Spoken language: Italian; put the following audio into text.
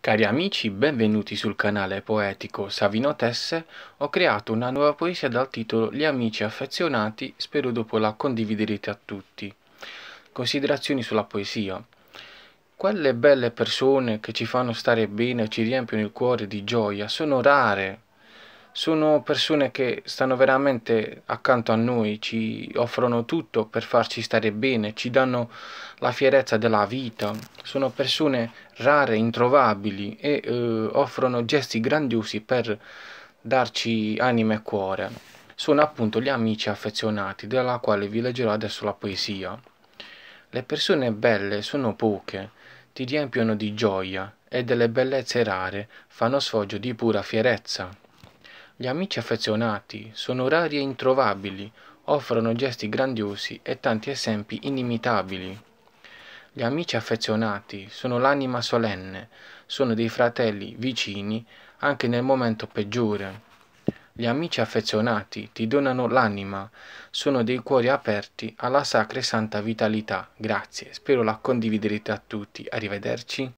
Cari amici, benvenuti sul canale poetico Savino Tesse, ho creato una nuova poesia dal titolo Gli amici affezionati, spero dopo la condividerete a tutti. Considerazioni sulla poesia. Quelle belle persone che ci fanno stare bene e ci riempiono il cuore di gioia sono rare, sono persone che stanno veramente accanto a noi, ci offrono tutto per farci stare bene, ci danno la fierezza della vita, sono persone rare, introvabili e eh, offrono gesti grandiosi per darci anima e cuore. Sono appunto gli amici affezionati, della quale vi leggerò adesso la poesia. Le persone belle sono poche, ti riempiono di gioia e delle bellezze rare fanno sfoggio di pura fierezza. Gli amici affezionati sono rari e introvabili, offrono gesti grandiosi e tanti esempi inimitabili. Gli amici affezionati sono l'anima solenne, sono dei fratelli vicini anche nel momento peggiore. Gli amici affezionati ti donano l'anima, sono dei cuori aperti alla sacra e santa vitalità. Grazie, spero la condividerete a tutti. Arrivederci.